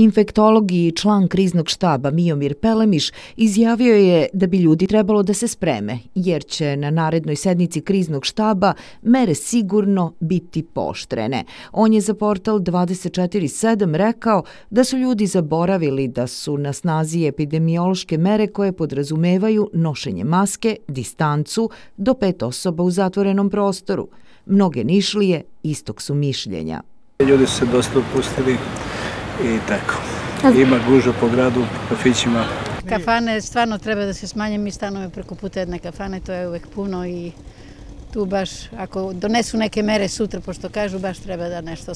Infektolog i član kriznog štaba Mijomir Pelemiš izjavio je da bi ljudi trebalo da se spreme, jer će na narednoj sednici kriznog štaba mere sigurno biti poštrene. On je za portal 24.7 rekao da su ljudi zaboravili da su na snazi epidemiološke mere koje podrazumevaju nošenje maske, distancu do pet osoba u zatvorenom prostoru. Mnoge nišlije istog su mišljenja. Ljudi su se dosta upustili i tako. Ima gužo po gradu, po kafićima. Kafane stvarno treba da se smanje, mi stanove preko puta jedne kafane, to je uvek puno i tu baš, ako donesu neke mere sutra, pošto kažu, baš treba da nešto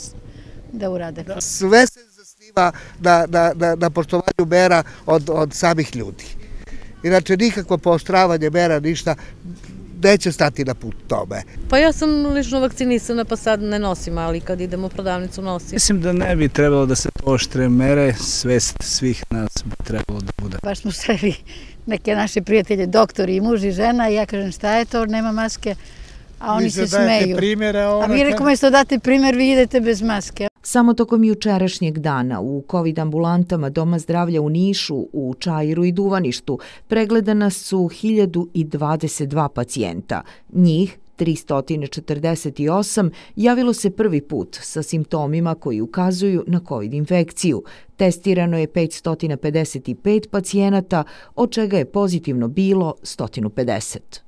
da urade. Sve se zasniva na, na, na, na poštovanju mera od, od samih ljudi. Inače, nikakvo poštravanje mera, ništa, neće stati na put tome. Pa ja sam lično vakcinisana pa sad ne nosim, ali kad idem u prodavnicu nosim. Mislim da ne bi trebalo da se poštre mere, svest svih nas bi trebalo da bude. Baš smo sreli neke naše prijatelje, doktori i muž i žena i ja kažem šta je to, nema maske, a oni se smeju. Primjere, a mi rekomo je što date primjer, vi idete bez maske. Samo tokom jučerašnjeg dana u COVID ambulantama Doma zdravlja u Nišu, u Čajiru i Duvaništu pregledana su 1022 pacijenta. Njih 348 javilo se prvi put sa simptomima koji ukazuju na COVID infekciju. Testirano je 555 pacijenata, od čega je pozitivno bilo 150.